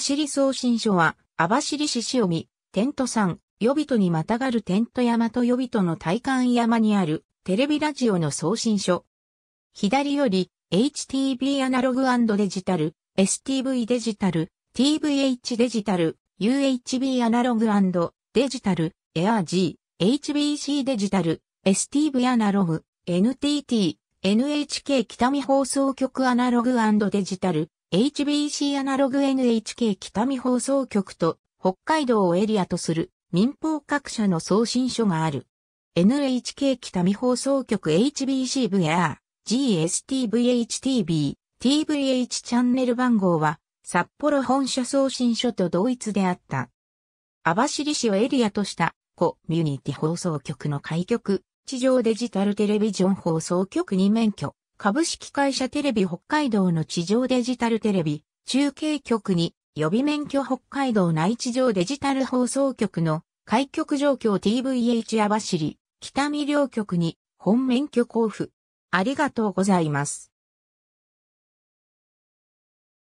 シリ送信書は、シ走市潮見、ント山、予備とにまたがるテント山と予備との体感山にある、テレビラジオの送信書。左より、HTB アナログデジタル、STV デジタル、TVH デジタル、UHB アナログデジタル、AirG、HBC デジタル、STV アナログ、NTT、NHK 北見放送局アナログデジタル、HBC アナログ NHK 北見放送局と北海道をエリアとする民放各社の送信所がある。NHK 北見放送局 HBC VR、GSTVHTV、TVH チャンネル番号は札幌本社送信所と同一であった。網走市をエリアとしたコミュニティ放送局の開局、地上デジタルテレビジョン放送局に免許。株式会社テレビ北海道の地上デジタルテレビ中継局に予備免許北海道内地上デジタル放送局の開局状況 TVH 網走北見両局に本免許交付。ありがとうございます。